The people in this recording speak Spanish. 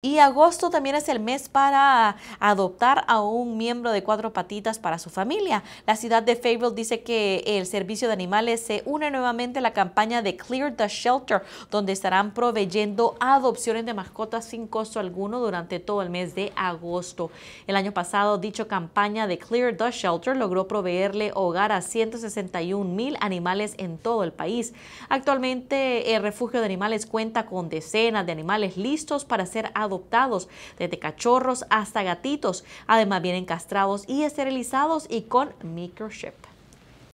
Y agosto también es el mes para adoptar a un miembro de cuatro patitas para su familia. La ciudad de Fayetteville dice que el servicio de animales se une nuevamente a la campaña de Clear the Shelter, donde estarán proveyendo adopciones de mascotas sin costo alguno durante todo el mes de agosto. El año pasado, dicha campaña de Clear the Shelter logró proveerle hogar a 161 mil animales en todo el país. Actualmente, el refugio de animales cuenta con decenas de animales listos para ser adoptados adoptados, desde cachorros hasta gatitos. Además vienen castrados y esterilizados y con microchip.